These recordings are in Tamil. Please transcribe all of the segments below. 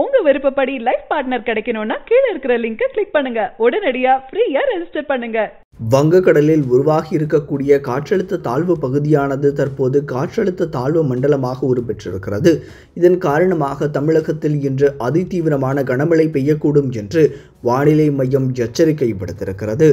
உங்க விருப்பப்படி லைஃப் பார்ட்னர் கிடைக்கணும்னா கீழே இருக்கிற லிங்கை கிளிக் பண்ணுங்க உடனடியா ஃப்ரீயா ரெஜிஸ்டர் பண்ணுங்க வங்கக்கடலில் உருவாகி இருக்கக்கூடிய காற்றழுத்த தாழ்வு பகுதியானது தற்போது காற்றழுத்த தாழ்வு மண்டலமாக உருப்பெற்றிருக்கிறது இதன் காரணமாக தமிழகத்தில் இன்று அதிதீவிரமான கனமழை பெய்யக்கூடும் என்று வானிலை மையம் எச்சரிக்கை விடுத்திருக்கிறது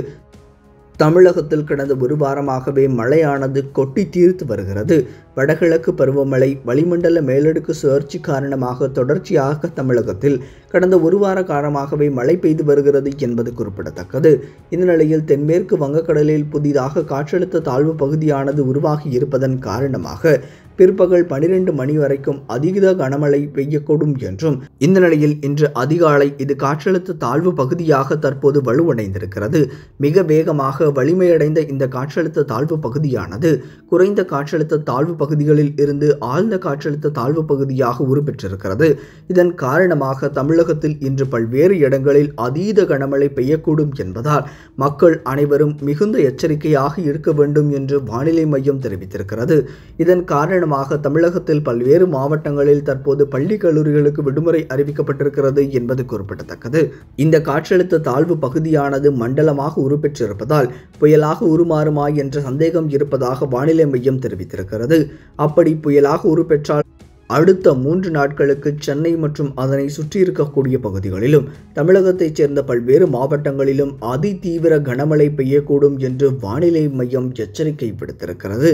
தமிழகத்தில் கடந்த ஒரு வாரமாகவே மழையானது கொட்டி தீர்த்து வருகிறது வடகிழக்கு பருவமழை வளிமண்டல மேலடுக்கு சுழற்சி காரணமாக தொடர்ச்சியாக தமிழகத்தில் கடந்த ஒரு வார காலமாகவே மழை பெய்து வருகிறது என்பது குறிப்பிடத்தக்கது இந்த நிலையில் தென்மேற்கு வங்கக்கடலில் புதிதாக காற்றழுத்த தாழ்வு பகுதியானது உருவாகி இருப்பதன் காரணமாக பிற்பகல் பனிரெண்டு மணி வரைக்கும் அதிக கனமழை பெய்யக்கூடும் என்றும் இந்த நிலையில் இன்று அதிகாலை இது காற்றழுத்த தாழ்வு பகுதியாக தற்போது வலுவடைந்திருக்கிறது மிக வேகமாக வலிமையடைந்த இந்த காற்றழுத்த தாழ்வு பகுதியானது குறைந்த காற்றழுத்த தாழ்வு பகுதிகளில் இருந்து ஆழ்ந்த காற்றழுத்த தாழ்வு பகுதியாக உருப்பெற்றிருக்கிறது இதன் காரணமாக தமிழகத்தில் இன்று பல்வேறு இடங்களில் அதீத கனமழை பெய்யக்கூடும் என்பதால் மக்கள் அனைவரும் மிகுந்த எச்சரிக்கையாக இருக்க வேண்டும் என்று வானிலை மையம் தெரிவித்திருக்கிறது இதன் காரணம் காரணமாக தமிழகத்தில் பல்வேறு மாவட்டங்களில் தற்போது பள்ளி கல்லூரிகளுக்கு விடுமுறை அறிவிக்கப்பட்டிருக்கிறது என்பது குறிப்பிடத்தக்கது இந்த காற்றழுத்த தாழ்வு பகுதியானது மண்டலமாக உருப்பெற்றிருப்பதால் புயலாக உருமாறுமா என்ற சந்தேகம் இருப்பதாக வானிலை மையம் தெரிவித்திருக்கிறது அப்படி புயலாக உருப்பெற்றால் அடுத்த மூன்று நாட்களுக்கு சென்னை மற்றும் அதனை சுற்றி இருக்கக்கூடிய பகுதிகளிலும் தமிழகத்தைச் சேர்ந்த பல்வேறு மாவட்டங்களிலும் அதிதீவிர கனமழை பெய்யக்கூடும் என்று வானிலை மையம் எச்சரிக்கை விடுத்திருக்கிறது